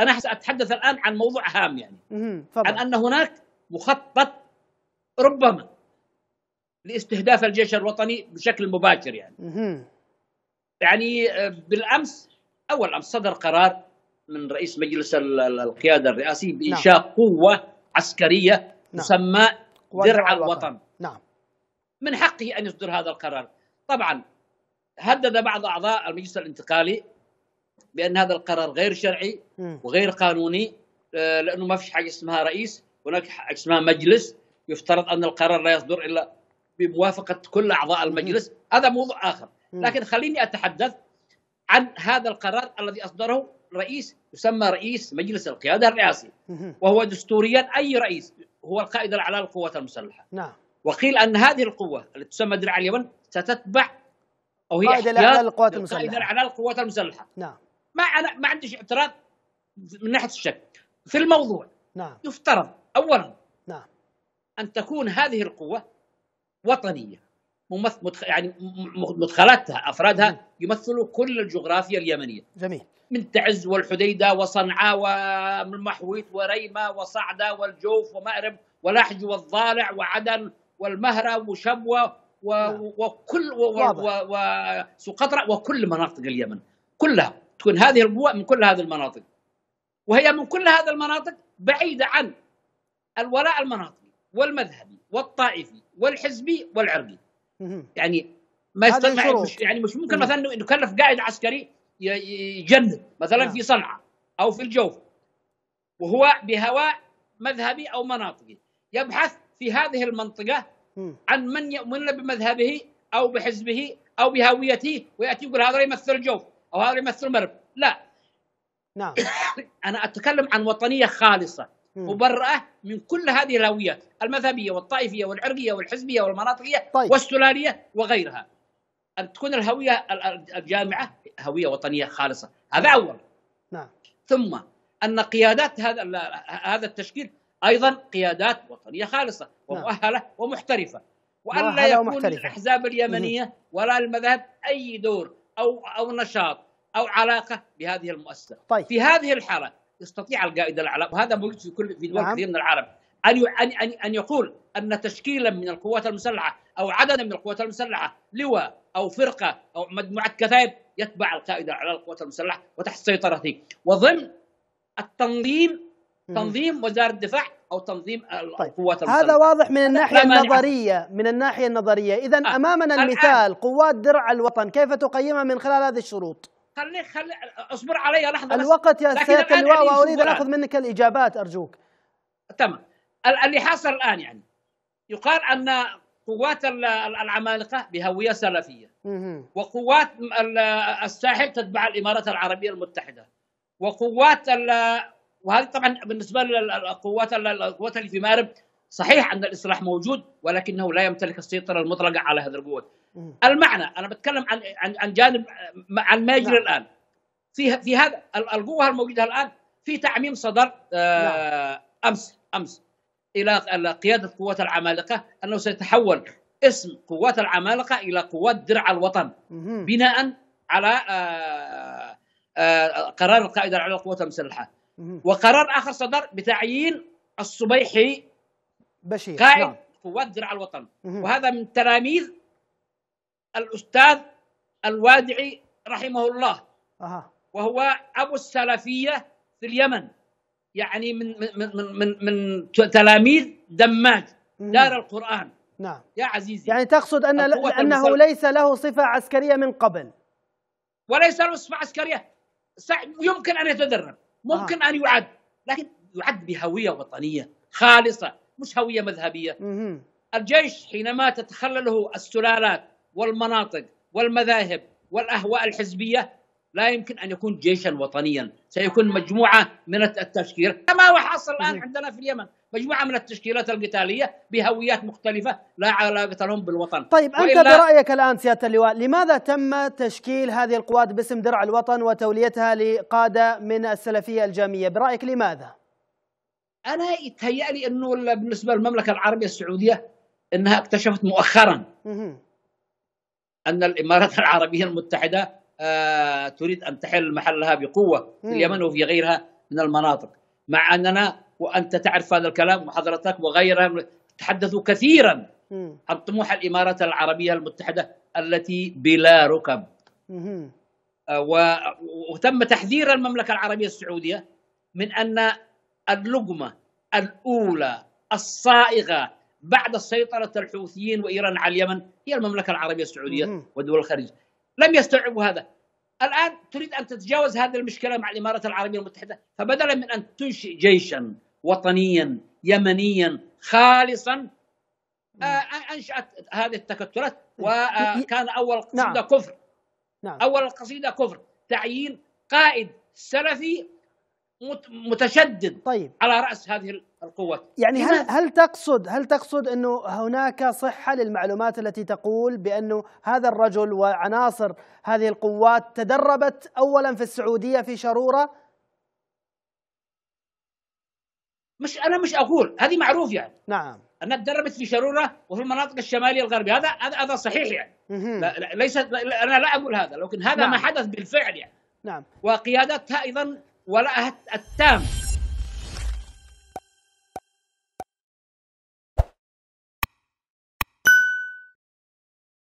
انا ساتحدث الان عن موضوع هام يعني عن ان هناك مخطط ربما لاستهداف الجيش الوطني بشكل مباشر يعني يعني آه، بالامس اول امس صدر قرار من رئيس مجلس القياده الرئاسي نعم. بانشاء نعم. قوه عسكريه نعم. تسمى درع الوطن. الوطن نعم من حقه ان يصدر هذا القرار طبعا هدد بعض اعضاء المجلس الانتقالي بان هذا القرار غير شرعي وغير قانوني آه، لانه ما فيش حاجه اسمها رئيس هناك حاجه اسمها مجلس يفترض ان القرار لا يصدر الا بموافقه كل اعضاء المجلس هذا موضوع اخر لكن خليني اتحدث عن هذا القرار الذي اصدره رئيس يسمى رئيس مجلس القياده الرئاسي وهو دستوريا اي رئيس هو القائد الاعلى للقوات المسلحه نعم وقيل ان هذه القوه التي تسمى درع اليمن ستتبع او هي القائد الاعلى للقوات المسلحه القائد الاعلى للقوات المسلحه نعم ما انا ما عنديش اعتراض من ناحيه الشك في الموضوع نعم يفترض اولا نعم ان تكون هذه القوه وطنيه ممثل متخ... يعني مدخلاتها افرادها مم. يمثلوا كل الجغرافيا اليمنيه جميل من تعز والحديده وصنعاء والمحويت وريمه وصعده والجوف ومأرب ولحج والضالع وعدن والمهره وشبوه و... نعم. وكل و... و... و... وسقطرى وكل مناطق اليمن كلها تكون هذه القوة من كل هذه المناطق وهي من كل هذه المناطق بعيدة عن الولاء المناطقي والمذهبي والطائفي والحزبي والعرقي يعني ما يستطيع مش يعني مش ممكن مثلا نكلف قائد عسكري يجند مثلا نعم. في صنعاء او في الجوف وهو بهواء مذهبي او مناطقي يبحث في هذه المنطقه عن من يؤمن بمذهبه او بحزبه او بهويته وياتي يقول هذا يمثل الجوف او هذا يمثل المغرب لا نعم انا اتكلم عن وطنيه خالصه مبرأة من كل هذه الهويات المذهبية والطائفية والعرقية والحزبية والمناطقية طيب. والسلالية وغيرها أن تكون الهوية الجامعة هوية وطنية خالصة هذا أول نعم. ثم أن قيادات هذا هذا التشكيل أيضا قيادات وطنية خالصة نعم. ومؤهلة نعم. ومحترفة وأن لا يكون الأحزاب اليمنية ولا المذهب أي دور او او نشاط او علاقه بهذه المؤسسه طيب. في هذه الحاله يستطيع القائد الاعلى وهذا موجود في كل في دول نعم. كثير من العالم ان ان ان يقول ان تشكيلا من القوات المسلحه او عددا من القوات المسلحه لواء او فرقه او مجموعه كتائب يتبع القائد على القوات المسلحه وتحت سيطرته وضمن التنظيم تنظيم وزاره الدفاع او تنظيم طيب. قوات المسلحه هذا واضح من الناحيه النظريه من الناحيه النظريه اذا آه. امامنا الآن. المثال قوات درع الوطن كيف تقيمها من خلال هذه الشروط خليك خلي اصبر علي لحظه الوقت يا سيد اللواء واريد يعني ان اخذ منك الاجابات ارجوك تمام اللي حاصل الان يعني يقال ان قوات العمالقه بهويه سلفيه وقوات الساحل تتبع الامارات العربيه المتحده وقوات وهذه طبعا بالنسبه للقوات القوات اللي في مارب صحيح ان الاصلاح موجود ولكنه لا يمتلك السيطره المطلقه على هذه القوات. المعنى انا بتكلم عن عن عن جانب عن ما يجري نعم. الان. في في هذا القوه الموجوده الان في تعميم صدر آه، نعم. امس امس الى قياده قوات العمالقه انه سيتحول اسم قوات العمالقه الى قوات درع الوطن بناء على آه، آه، قرار القائد العام للقوات المسلحه وقرار اخر صدر بتعيين الصبيحي بشير قائد نعم. قوات دراع الوطن وهذا من تلاميذ الاستاذ الوادعي رحمه الله وهو ابو السلفيه في اليمن يعني من من من من تلاميذ دماج دار القران نعم يا عزيزي يعني تقصد ان انه ليس له صفه عسكريه من قبل وليس له صفه عسكريه يمكن ان يتدرب ممكن آه. ان يعد لكن يعد بهويه وطنيه خالصه مش هويه مذهبيه مم. الجيش حينما تتخلله السلالات والمناطق والمذاهب والاهواء الحزبيه لا يمكن ان يكون جيشا وطنيا سيكون مجموعه من التشكيل كما هو حاصل الان عندنا في اليمن مجموعه من التشكيلات القتاليه بهويات مختلفه لا علاقه لهم بالوطن طيب انت برايك الان سياده اللواء لماذا تم تشكيل هذه القوات باسم درع الوطن وتوليتها لقاده من السلفيه الجاميه برايك لماذا انا يتهيأ لي انه بالنسبه للمملكه العربيه السعوديه انها اكتشفت مؤخرا ان الامارات العربيه المتحده آه، تريد ان تحل محلها بقوه في اليمن وفي غيرها من المناطق مع اننا وانت تعرف هذا الكلام وحضرتك وغيرها تحدثوا كثيرا عن طموح الامارات العربيه المتحده التي بلا ركب آه، وتم تحذير المملكه العربيه السعوديه من ان اللقمه الاولى الصائغه بعد سيطره الحوثيين وايران على اليمن هي المملكه العربيه السعوديه ودول الخليج لم يستوعبوا هذا الان تريد ان تتجاوز هذه المشكله مع الامارات العربيه المتحده فبدلا من ان تنشئ جيشا وطنيا يمنيا خالصا نعم. آه، انشات هذه التكتلات طيب. وكان اول قصيده نعم. كفر نعم. اول قصيده كفر تعيين قائد سلفي متشدد طيب على راس هذه القوات يعني هل هل تقصد هل تقصد انه هناك صحه للمعلومات التي تقول بانه هذا الرجل وعناصر هذه القوات تدربت اولا في السعوديه في شروره مش انا مش اقول هذه معروف يعني نعم انها تدربت في شروره وفي المناطق الشماليه الغربيه هذا هذا صحيح يعني لا, لا ليس لا انا لا اقول هذا لكن هذا نعم. ما حدث بالفعل يعني نعم وقيادتها ايضا ولاءها التام